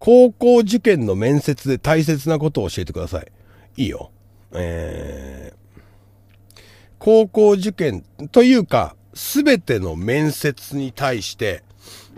高校受験の面接で大切なことを教えてください。いいよ。えー、高校受験というか、すべての面接に対して、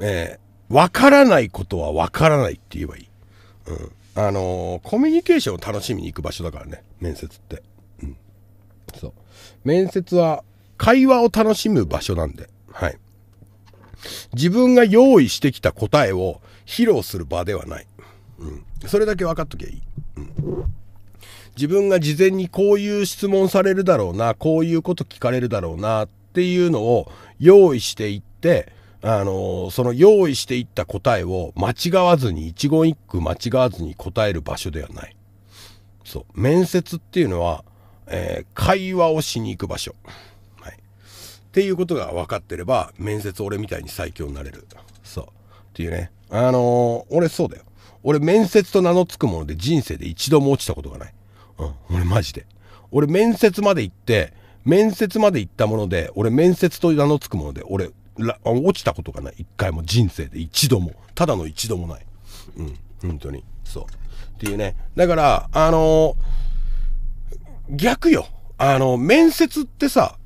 えー、わからないことはわからないって言えばいい。うん。あのー、コミュニケーションを楽しみに行く場所だからね、面接って。そう。面接は会話を楽しむ場所なんで、はい。自分が用意してきた答えを披露する場ではない。うん。それだけ分かっときゃいい。うん。自分が事前にこういう質問されるだろうな、こういうこと聞かれるだろうなっていうのを用意していって、あのー、その用意していった答えを間違わずに、一言一句間違わずに答える場所ではない。そう。面接っていうのは、えー、会話をしに行く場所。はい。っていうことが分かってれば、面接俺みたいに最強になれる。そう。っていうね。あのー、俺そうだよ。俺面接と名の付くもので人生で一度も落ちたことがない。うん。俺マジで。俺面接まで行って、面接まで行ったもので、俺面接と名の付くもので、俺、落ちたことがない。一回も人生で一度も。ただの一度もない。うん。本当に。そう。っていうね。だから、あのー逆よ。あの、面接ってさ、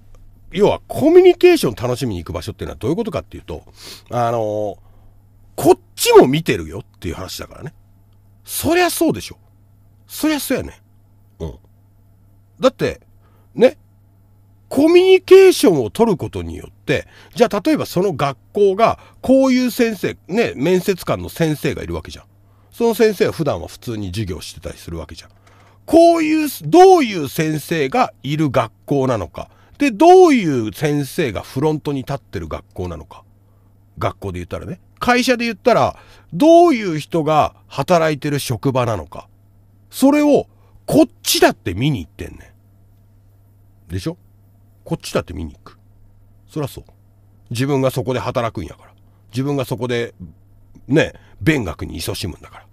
要はコミュニケーション楽しみに行く場所っていうのはどういうことかっていうと、あの、こっちも見てるよっていう話だからね。そりゃそうでしょ。そりゃそうやね。うん。だって、ね、コミュニケーションを取ることによって、じゃあ例えばその学校がこういう先生、ね、面接官の先生がいるわけじゃん。その先生は普段は普通に授業してたりするわけじゃん。こういう、どういう先生がいる学校なのか。で、どういう先生がフロントに立ってる学校なのか。学校で言ったらね。会社で言ったら、どういう人が働いてる職場なのか。それを、こっちだって見に行ってんねん。でしょこっちだって見に行く。そりゃそう。自分がそこで働くんやから。自分がそこで、ね、勉学に勤しむんだから。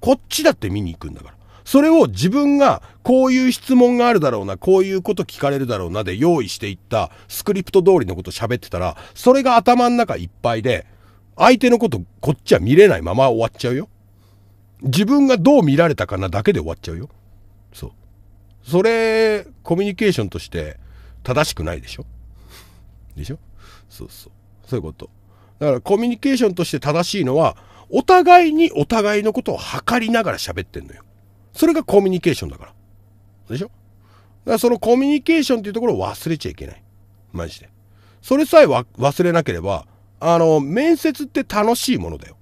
こっちだって見に行くんだから。それを自分がこういう質問があるだろうな、こういうこと聞かれるだろうなで用意していったスクリプト通りのこと喋ってたら、それが頭の中いっぱいで、相手のことこっちは見れないまま終わっちゃうよ。自分がどう見られたかなだけで終わっちゃうよ。そう。それ、コミュニケーションとして正しくないでしょでしょそうそう。そういうこと。だからコミュニケーションとして正しいのは、お互いにお互いのことを測りながら喋ってんのよ。それがコミュニケーションだから。でしょだからそのコミュニケーションっていうところを忘れちゃいけない。マジで。それさえ忘れなければ、あの、面接って楽しいものだよ。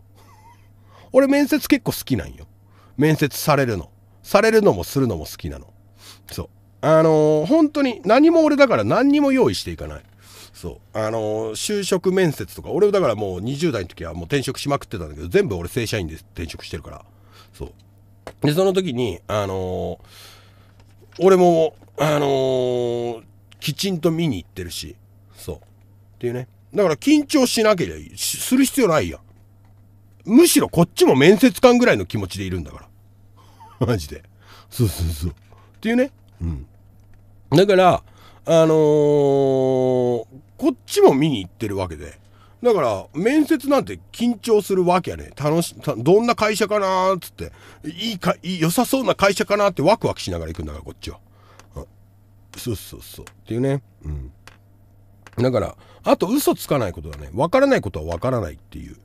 俺面接結構好きなんよ。面接されるの。されるのもするのも好きなの。そう。あのー、本当に何も俺だから何にも用意していかない。そう。あのー、就職面接とか、俺だからもう20代の時はもう転職しまくってたんだけど、全部俺正社員で転職してるから。そう。で、その時に、あのー、俺も、あのー、きちんと見に行ってるし、そう。っていうね。だから緊張しなければいい。する必要ないやん。むしろこっちも面接官ぐらいの気持ちでいるんだから。マジで。そうそうそう。っていうね。うん。だから、あのー、こっちも見に行ってるわけで。だから、面接なんて緊張するわけやね。楽し、どんな会社かなーつって、いいか、いい良さそうな会社かなってワクワクしながら行くんだから、こっちは。そうそうそう。っていうね。うん。だから、あと嘘つかないことだね。わからないことはわからないっていう。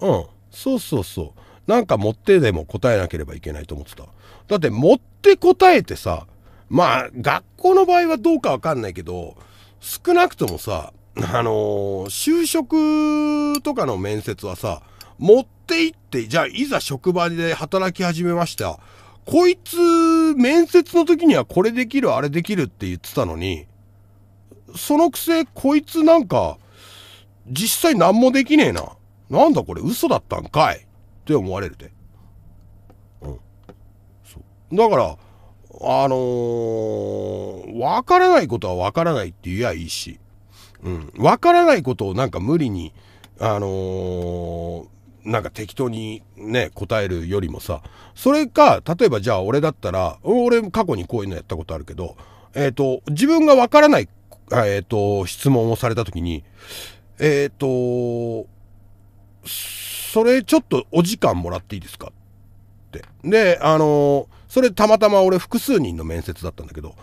うん。そうそうそう。なんか持ってでも答えなければいけないと思ってた。だって持って答えてさ、まあ、学校の場合はどうかわかんないけど、少なくともさ、あのー、就職とかの面接はさ、持って行って、じゃあいざ職場で働き始めました。こいつ、面接の時にはこれできる、あれできるって言ってたのに、そのくせ、こいつなんか、実際何もできねえな。なんだこれ嘘だったんかいって思われるで。うん。そう。だから、あのー、わからないことはわからないって言えばいいし、うん。わからないことをなんか無理に、あのー、なんか適当にね、答えるよりもさ、それか、例えばじゃあ俺だったら、俺過去にこういうのやったことあるけど、えっ、ー、と、自分がわからない、えっ、ー、と、質問をされた時に、えっ、と、それちょっとお時間もらっていいですかって。で、あのそれたまたま俺複数人の面接だったんだけど、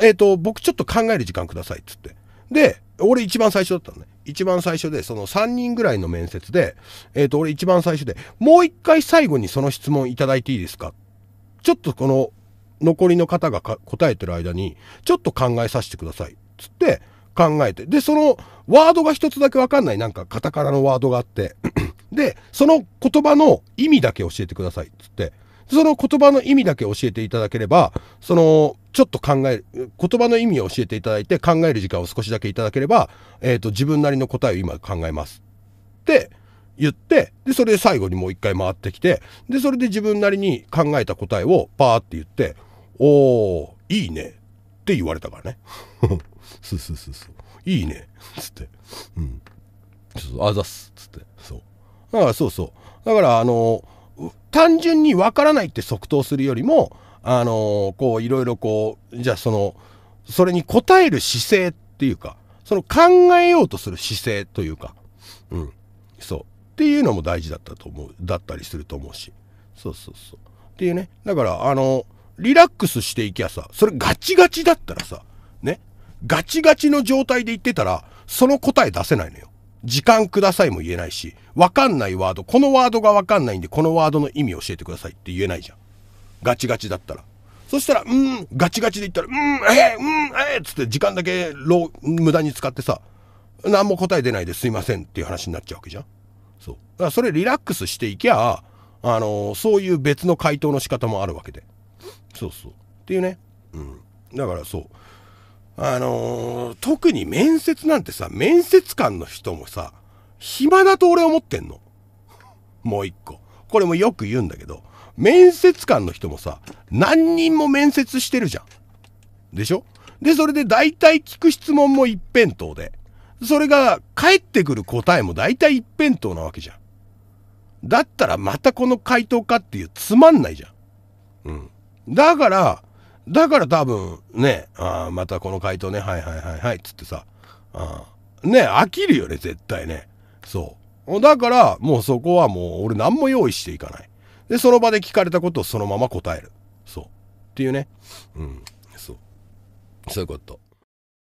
えっ、と、僕ちょっと考える時間くださいっつって。で、俺一番最初だったのね。一番最初で、その3人ぐらいの面接で、えっ、ー、と、俺一番最初で、もう一回最後にその質問いただいていいですかちょっとこの残りの方が答えてる間に、ちょっと考えさせてください。つって考えて。で、そのワードが一つだけわかんない。なんかカタカナのワードがあって。で、その言葉の意味だけ教えてください。つって。その言葉の意味だけ教えていただければ、その、ちょっと考える、言葉の意味を教えていただいて考える時間を少しだけいただければ、えっ、ー、と、自分なりの答えを今考えます。って言って、で、それで最後にもう一回回ってきて、で、それで自分なりに考えた答えをパーって言って、おー、いいね。って言われたからね。そうそうそうそう。いいね。つって。うん。ちょっと、あざっす。つって。そう。だからそうそう。だからあのー単純にわからないって即答するよりも、あのー、こう、いろいろこう、じゃあその、それに答える姿勢っていうか、その考えようとする姿勢というか、うん、そう。っていうのも大事だったと思う、だったりすると思うし。そうそうそう。っていうね。だから、あの、リラックスしていきゃさ、それガチガチだったらさ、ね、ガチガチの状態で言ってたら、その答え出せないのよ。時間くださいも言えないし、わかんないワード、このワードがわかんないんで、このワードの意味教えてくださいって言えないじゃん。ガチガチだったら。そしたら、うん、ガチガチで言ったら、うん、えー、うん、えー、つって時間だけ無駄に使ってさ、何も答え出ないですいませんっていう話になっちゃうわけじゃん。そう。だからそれリラックスしていきゃ、あのー、そういう別の回答の仕方もあるわけで。そうそう。っていうね。うん。だからそう。あのー、特に面接なんてさ、面接官の人もさ、暇だと俺思ってんの。もう一個。これもよく言うんだけど、面接官の人もさ、何人も面接してるじゃん。でしょで、それで大体聞く質問も一辺倒で、それが返ってくる答えも大体一辺倒なわけじゃん。だったらまたこの回答かっていうつまんないじゃん。うん。だから、だから多分ね、あまたこの回答ね、はいはいはいはい、つってさ、あね、飽きるよね、絶対ね。そう。だから、もうそこはもう俺何も用意していかない。で、その場で聞かれたことをそのまま答える。そう。っていうね。うん。そう。そういうこと。